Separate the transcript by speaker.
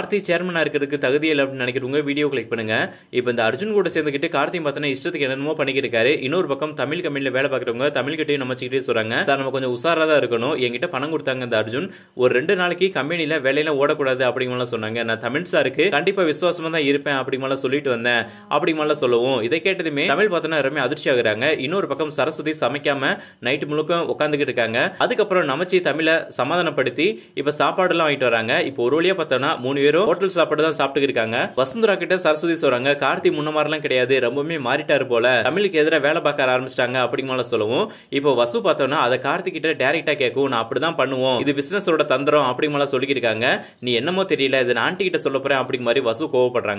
Speaker 1: கார்த்தி சேர்மனாக இருக்கிறதுக்கு தகுதி இல்லை அப்படின்னு நினைக்கிறவங்க வீடியோ கிளிக் பண்ணுங்க இப்போ இந்த அர்ஜுன் கூட சேர்ந்துக்கிட்டு கார்த்தி பார்த்தனா இஷ்டத்துக்கு என்னென்னமோ பண்ணிக்கிட்டு இன்னொரு பக்கம் தமிழ் கம்பெனியில் வேலை பார்க்குறவங்க தமிழ் கிட்டையும் சிக்கிட்டே சொல்கிறாங்க சார் நம்ம கொஞ்சம் உசாராக தான் இருக்கணும் என்கிட்ட பணம் கொடுத்தாங்க இந்த அர்ஜுன் ஒரு ரெண்டு நாளைக்கு கம்பெனியில் வேலையெல்லாம் ஓடக்கூடாது அப்படிங்கலாம் சொன்னாங்க நான் தமிழ் சாருக்கு கண்டிப்பாக விசுவாசமாக தான் இருப்பேன் அப்படிங்கலாம் சொல்லிட்டு வந்தேன் அப்படிங்கலாம் சொல்லவும் இதை கேட்டதுமே தமிழ் பார்த்தோன்னா எல்லாருமே அதிர்ச்சி ஆகுறாங்க இன்னொரு பக்கம் சரஸ்வதி சமைக்காம நைட்டு முழுக்க உட்காந்துக்கிட்டு இருக்காங்க அதுக்கப்புறம் நமச்சி தமிழை சமாதானப்படுத்தி இப்போ சாப்பாடுலாம் வாங்கிட்டு வராங்க இப்போ ஒரு வழியாக பார்த்தோன்னா மூணு பேர் பேரும் ஹோட்டல் சாப்பாடு தான் சாப்பிட்டு இருக்காங்க வசுந்தரா கிட்ட சரஸ்வதி சொல்றாங்க கார்த்தி முன்ன மாதிரிலாம் கிடையாது ரொம்பவுமே மாறிட்டாரு போல தமிழுக்கு எதிராக வேலை பார்க்க ஆரம்பிச்சிட்டாங்க அப்படிங்கிற சொல்லவும் இப்போ வசு பார்த்தோம்னா அதை கார்த்தி கிட்ட டேரக்டா கேட்கும் நான் அப்படிதான் பண்ணுவோம் இது பிசினஸோட தந்திரம் அப்படிங்கிற இருக்காங்க நீ என்னமோ தெரியல இது நான் ஆண்டி கிட்ட சொல்ல போறேன் அப்படிங்கிற மாதிரி வசு கோவப்படுறாங்க